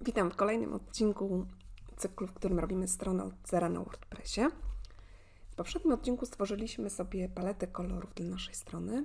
Witam w kolejnym odcinku cyklu, w którym robimy stronę od zera na WordPressie. W poprzednim odcinku stworzyliśmy sobie paletę kolorów dla naszej strony.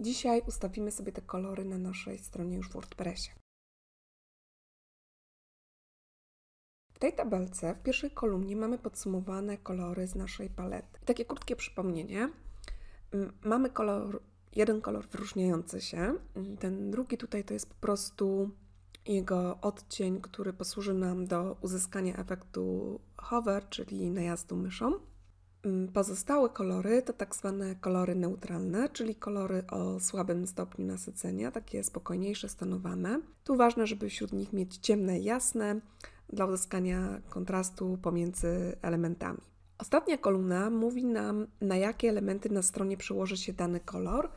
Dzisiaj ustawimy sobie te kolory na naszej stronie już w WordPressie. W tej tabelce w pierwszej kolumnie mamy podsumowane kolory z naszej palety. I takie krótkie przypomnienie. Mm, mamy kolor, jeden kolor wyróżniający się, mm, ten drugi tutaj to jest po prostu jego odcień, który posłuży nam do uzyskania efektu hover, czyli najazdu myszą. Mm, pozostałe kolory to tak zwane kolory neutralne, czyli kolory o słabym stopniu nasycenia, takie spokojniejsze, stonowane. Tu ważne, żeby wśród nich mieć ciemne i jasne dla uzyskania kontrastu pomiędzy elementami. Ostatnia kolumna mówi nam, na jakie elementy na stronie przyłoży się dany kolor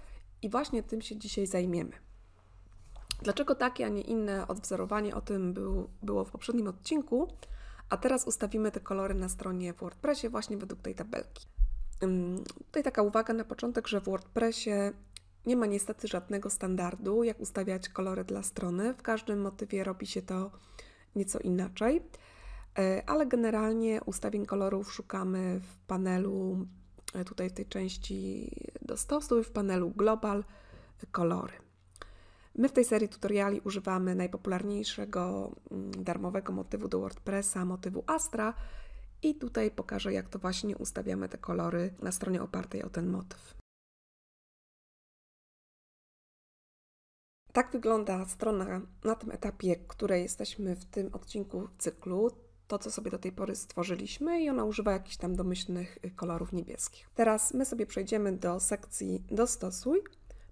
i właśnie tym się dzisiaj zajmiemy. Dlaczego takie, a nie inne odwzorowanie, o tym był, było w poprzednim odcinku, a teraz ustawimy te kolory na stronie w WordPressie właśnie według tej tabelki. Tutaj taka uwaga na początek, że w WordPressie nie ma niestety żadnego standardu, jak ustawiać kolory dla strony. W każdym motywie robi się to nieco inaczej, e, ale generalnie ustawień kolorów szukamy w panelu, e, tutaj w tej części dostosuj, w panelu Global e, kolory. My w tej serii tutoriali używamy najpopularniejszego mm, darmowego motywu do WordPressa, motywu Astra i tutaj pokażę, jak to właśnie ustawiamy te kolory na stronie opartej o ten motyw. Tak wygląda strona na tym etapie, której jesteśmy w tym odcinku cyklu. To, co sobie do tej pory stworzyliśmy, i ona używa jakichś tam domyślnych y, kolorów niebieskich. Teraz my sobie przejdziemy do sekcji Dostosuj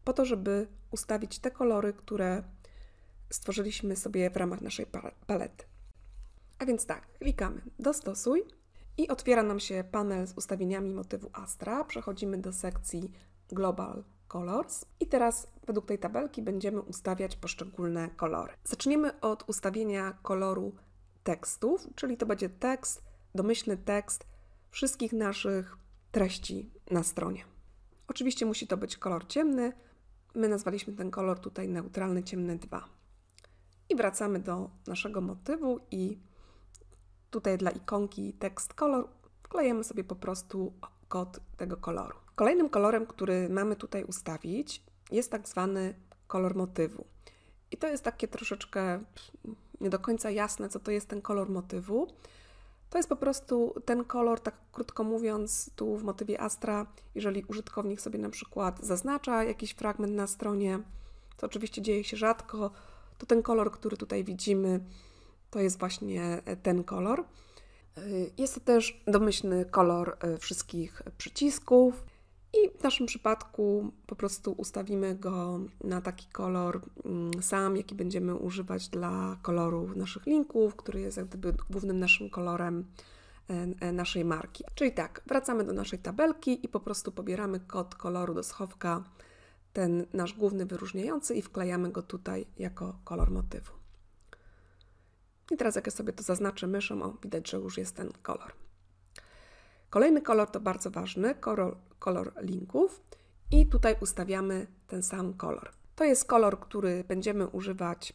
po to, żeby ustawić te kolory, które stworzyliśmy sobie w ramach naszej palety. A więc tak, klikamy dostosuj i otwiera nam się panel z ustawieniami motywu Astra. Przechodzimy do sekcji Global Colors i teraz według tej tabelki będziemy ustawiać poszczególne kolory. Zaczniemy od ustawienia koloru tekstów, czyli to będzie tekst, domyślny tekst wszystkich naszych treści na stronie. Oczywiście musi to być kolor ciemny, My nazwaliśmy ten kolor tutaj neutralny, ciemny 2. I wracamy do naszego motywu i tutaj dla ikonki tekst kolor wklejemy sobie po prostu kod tego koloru. Kolejnym kolorem, który mamy tutaj ustawić jest tak zwany kolor motywu. I to jest takie troszeczkę nie do końca jasne, co to jest ten kolor motywu, to jest po prostu ten kolor, tak krótko mówiąc, tu w motywie Astra, jeżeli użytkownik sobie na przykład zaznacza jakiś fragment na stronie, co oczywiście dzieje się rzadko, to ten kolor, który tutaj widzimy, to jest właśnie e, ten kolor. Y, jest to też domyślny kolor e, wszystkich przycisków. I w naszym przypadku po prostu ustawimy go na taki kolor mm, sam, jaki będziemy używać dla koloru naszych linków, który jest jak gdyby głównym naszym kolorem e, e, naszej marki. Czyli tak, wracamy do naszej tabelki i po prostu pobieramy kod koloru do schowka, ten nasz główny wyróżniający i wklejamy go tutaj jako kolor motywu. I teraz jak ja sobie to zaznaczę myszą, o, widać, że już jest ten kolor. Kolejny kolor to bardzo ważny, kolor, kolor linków i tutaj ustawiamy ten sam kolor. To jest kolor, który będziemy używać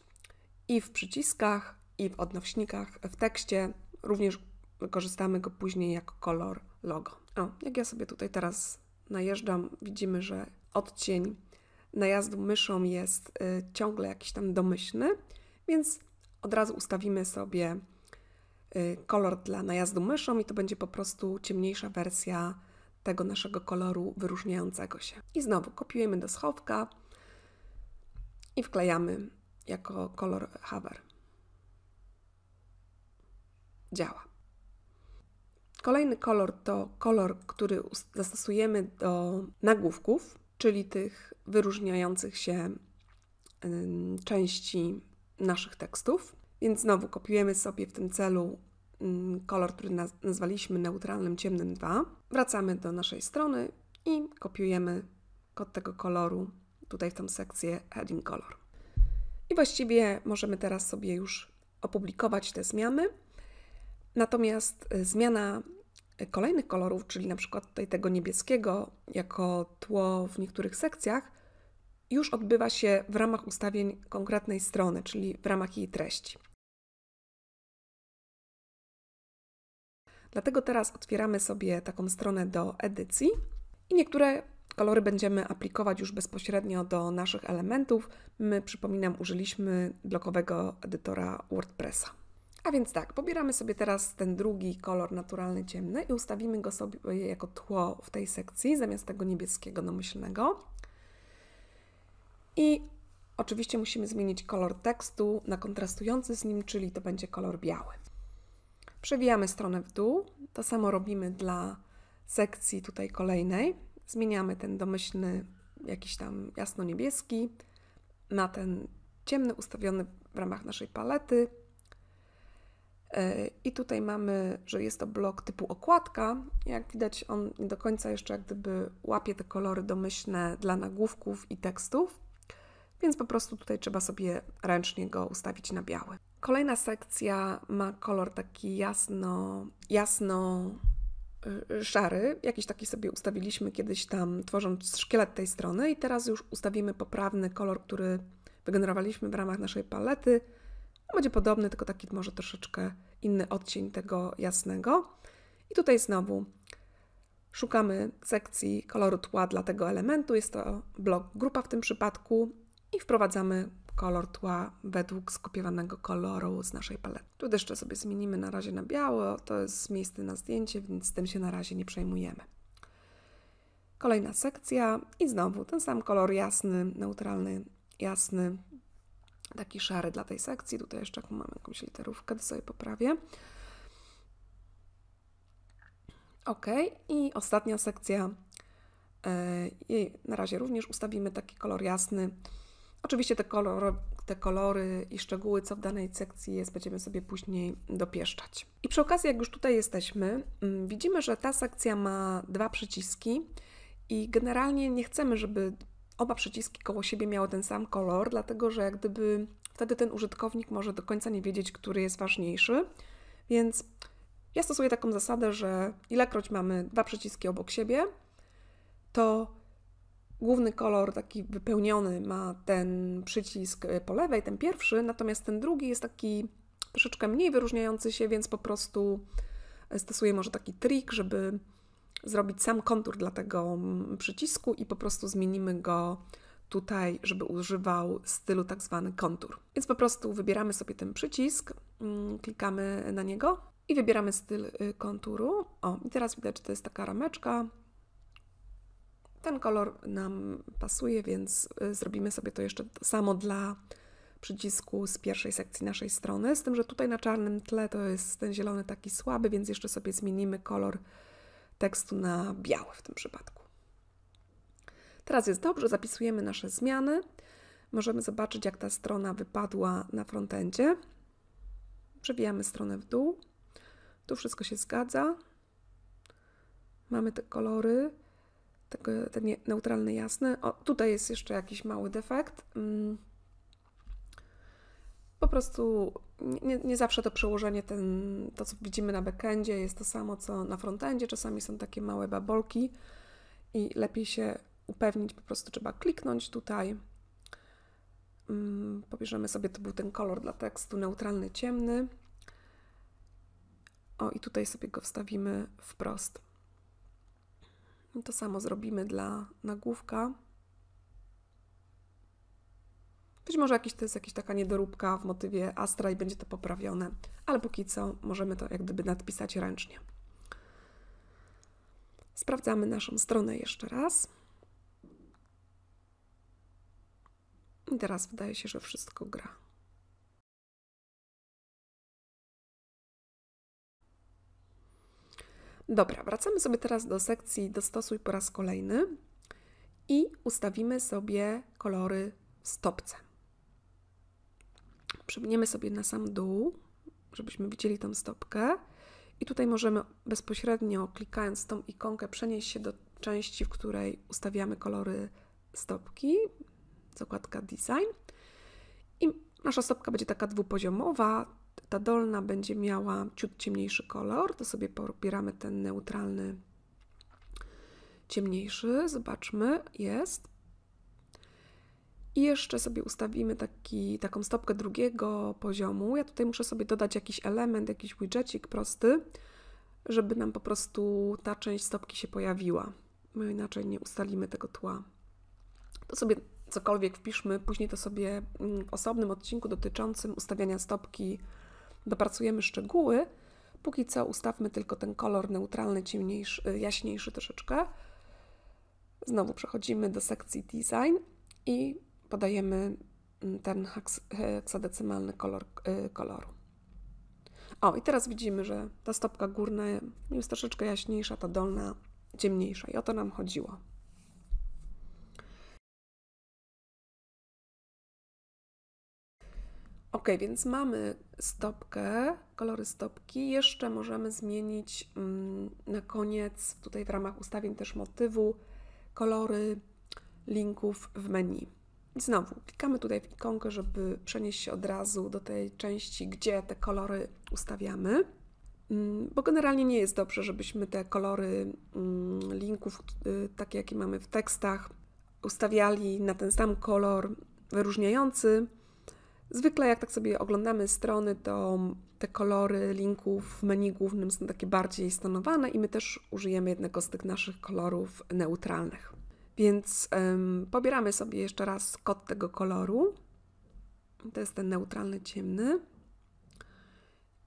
i w przyciskach, i w odnośnikach, w tekście. Również wykorzystamy go później jako kolor logo. O, jak ja sobie tutaj teraz najeżdżam, widzimy, że odcień najazdu myszą jest y, ciągle jakiś tam domyślny, więc od razu ustawimy sobie Y, kolor dla najazdu myszą i to będzie po prostu ciemniejsza wersja tego naszego koloru wyróżniającego się. I znowu kopiujemy do schowka i wklejamy jako kolor hover. Działa. Kolejny kolor to kolor, który zastosujemy do nagłówków, czyli tych wyróżniających się części naszych tekstów. Więc znowu kopiujemy sobie w tym celu mm, kolor, który nazwaliśmy neutralnym ciemnym 2. Wracamy do naszej strony i kopiujemy kod tego koloru tutaj w tą sekcję heading color. I właściwie możemy teraz sobie już opublikować te zmiany. Natomiast y, zmiana y, kolejnych kolorów, czyli na przykład tutaj tego niebieskiego jako tło w niektórych sekcjach, już odbywa się w ramach ustawień konkretnej strony, czyli w ramach jej treści. Dlatego teraz otwieramy sobie taką stronę do edycji i niektóre kolory będziemy aplikować już bezpośrednio do naszych elementów. My, przypominam, użyliśmy blokowego edytora WordPressa. A więc tak, pobieramy sobie teraz ten drugi kolor naturalny ciemny i ustawimy go sobie jako tło w tej sekcji zamiast tego niebieskiego domyślnego. I oczywiście musimy zmienić kolor tekstu na kontrastujący z nim, czyli to będzie kolor biały. Przewijamy stronę w dół. To samo robimy dla sekcji tutaj kolejnej. Zmieniamy ten domyślny, jakiś tam jasno-niebieski na ten ciemny, ustawiony w ramach naszej palety. E, I tutaj mamy, że jest to blok typu okładka. Jak widać, on nie do końca jeszcze jak gdyby łapie te kolory domyślne dla nagłówków i tekstów, więc po prostu tutaj trzeba sobie ręcznie go ustawić na biały. Kolejna sekcja ma kolor taki jasno, jasno y, szary. Jakiś taki sobie ustawiliśmy kiedyś tam, tworząc szkielet tej strony i teraz już ustawimy poprawny kolor, który wygenerowaliśmy w ramach naszej palety. będzie podobny, tylko taki może troszeczkę inny odcień tego jasnego. I tutaj znowu szukamy sekcji koloru tła dla tego elementu. Jest to blok grupa w tym przypadku i wprowadzamy kolor tła według skopiowanego koloru z naszej palety. Tu jeszcze sobie zmienimy na razie na biało, to jest miejsce na zdjęcie, więc tym się na razie nie przejmujemy. Kolejna sekcja i znowu ten sam kolor jasny, neutralny, jasny, taki szary dla tej sekcji. Tutaj jeszcze mam jakąś literówkę, to sobie poprawię. Ok, i ostatnia sekcja. Jej na razie również ustawimy taki kolor jasny, Oczywiście te, kolor, te kolory i szczegóły, co w danej sekcji jest, będziemy sobie później dopieszczać. I przy okazji, jak już tutaj jesteśmy, mm, widzimy, że ta sekcja ma dwa przyciski i generalnie nie chcemy, żeby oba przyciski koło siebie miały ten sam kolor, dlatego że jak gdyby wtedy ten użytkownik może do końca nie wiedzieć, który jest ważniejszy, więc ja stosuję taką zasadę, że ilekroć mamy dwa przyciski obok siebie, to Główny kolor taki wypełniony ma ten przycisk y, po lewej, ten pierwszy, natomiast ten drugi jest taki troszeczkę mniej wyróżniający się, więc po prostu y, stosuję może taki trik, żeby zrobić sam kontur dla tego mm, przycisku i po prostu zmienimy go tutaj, żeby używał stylu tak zwany kontur. Więc po prostu wybieramy sobie ten przycisk, mm, klikamy na niego i wybieramy styl y, konturu. O, i teraz widać, że to jest taka rameczka, ten kolor nam pasuje, więc y, zrobimy sobie to jeszcze samo dla przycisku z pierwszej sekcji naszej strony, z tym, że tutaj na czarnym tle to jest ten zielony taki słaby, więc jeszcze sobie zmienimy kolor tekstu na biały w tym przypadku. Teraz jest dobrze, zapisujemy nasze zmiany. Możemy zobaczyć, jak ta strona wypadła na frontendzie. Przewijamy stronę w dół. Tu wszystko się zgadza. Mamy te kolory tego, ten neutralny jasny. O, tutaj jest jeszcze jakiś mały defekt. Mm. Po prostu nie, nie zawsze to przełożenie, ten, to co widzimy na backendzie jest to samo co na frontendzie. Czasami są takie małe babolki i lepiej się upewnić, po prostu trzeba kliknąć tutaj. Mm, pobierzemy sobie, to był ten kolor dla tekstu, neutralny, ciemny. O, i tutaj sobie go wstawimy wprost. No to samo zrobimy dla nagłówka. Być może jakiś, to jest jakaś taka niedoróbka w motywie Astra i będzie to poprawione, ale póki co możemy to jak gdyby nadpisać ręcznie. Sprawdzamy naszą stronę jeszcze raz. I teraz wydaje się, że wszystko gra. Dobra, wracamy sobie teraz do sekcji dostosuj po raz kolejny i ustawimy sobie kolory w stopce. Przywiniemy sobie na sam dół, żebyśmy widzieli tą stopkę. I tutaj możemy bezpośrednio klikając tą ikonkę przenieść się do części, w której ustawiamy kolory stopki, zakładka design. I nasza stopka będzie taka dwupoziomowa, ta dolna będzie miała ciut ciemniejszy kolor, to sobie pobieramy ten neutralny ciemniejszy, zobaczmy, jest. I jeszcze sobie ustawimy taki, taką stopkę drugiego poziomu. Ja tutaj muszę sobie dodać jakiś element, jakiś widgetik prosty, żeby nam po prostu ta część stopki się pojawiła. My inaczej nie ustalimy tego tła. To sobie cokolwiek wpiszmy, później to sobie mm, w osobnym odcinku dotyczącym ustawiania stopki dopracujemy szczegóły. Póki co ustawmy tylko ten kolor neutralny, ciemniejszy, y, jaśniejszy troszeczkę. Znowu przechodzimy do sekcji design i podajemy mm, ten heksadecymalny kolor, y, koloru. O, i teraz widzimy, że ta stopka górna jest troszeczkę jaśniejsza, ta dolna ciemniejsza. I o to nam chodziło. Ok, więc mamy stopkę, kolory stopki. Jeszcze możemy zmienić mm, na koniec, tutaj w ramach ustawień też motywu, kolory linków w menu. I znowu klikamy tutaj w ikonkę, żeby przenieść się od razu do tej części, gdzie te kolory ustawiamy, mm, bo generalnie nie jest dobrze, żebyśmy te kolory mm, linków, y, takie jakie mamy w tekstach, ustawiali na ten sam kolor wyróżniający Zwykle jak tak sobie oglądamy strony, to te kolory linków w menu głównym są takie bardziej stonowane i my też użyjemy jednego z tych naszych kolorów neutralnych. Więc ym, pobieramy sobie jeszcze raz kod tego koloru. To jest ten neutralny ciemny.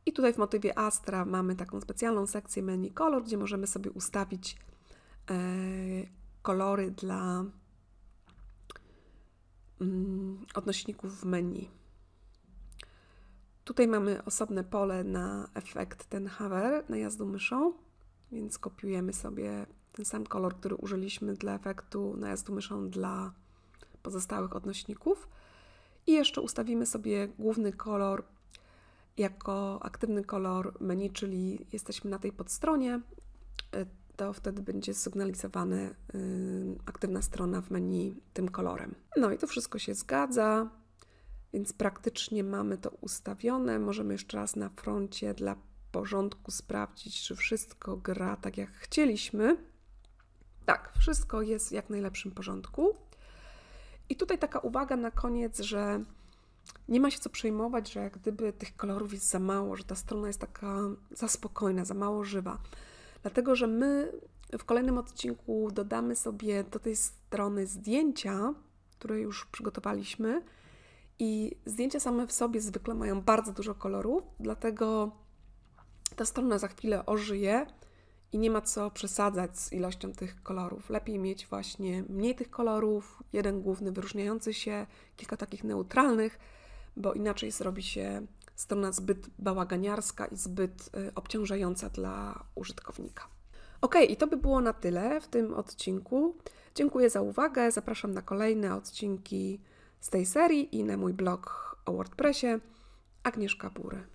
I tutaj w motywie Astra mamy taką specjalną sekcję menu kolor, gdzie możemy sobie ustawić yy, kolory dla mm, odnośników w menu. Tutaj mamy osobne pole na efekt ten hover, na jazdu myszą, więc kopiujemy sobie ten sam kolor, który użyliśmy dla efektu na jazdu myszą dla pozostałych odnośników. I jeszcze ustawimy sobie główny kolor jako aktywny kolor menu, czyli jesteśmy na tej podstronie, e, to wtedy będzie sygnalizowana y, aktywna strona w menu tym kolorem. No i to wszystko się zgadza. Więc praktycznie mamy to ustawione. Możemy jeszcze raz na froncie dla porządku sprawdzić, czy wszystko gra tak jak chcieliśmy. Tak, wszystko jest w jak najlepszym porządku. I tutaj taka uwaga na koniec, że nie ma się co przejmować, że jak gdyby tych kolorów jest za mało, że ta strona jest taka za spokojna, za mało żywa. Dlatego, że my w kolejnym odcinku dodamy sobie do tej strony zdjęcia, które już przygotowaliśmy, i zdjęcia same w sobie zwykle mają bardzo dużo kolorów, dlatego ta strona za chwilę ożyje i nie ma co przesadzać z ilością tych kolorów. Lepiej mieć właśnie mniej tych kolorów, jeden główny wyróżniający się, kilka takich neutralnych, bo inaczej zrobi się strona zbyt bałaganiarska i zbyt y, obciążająca dla użytkownika. Ok, i to by było na tyle w tym odcinku. Dziękuję za uwagę. Zapraszam na kolejne odcinki z tej serii i na mój blog o WordPressie Agnieszka Bury.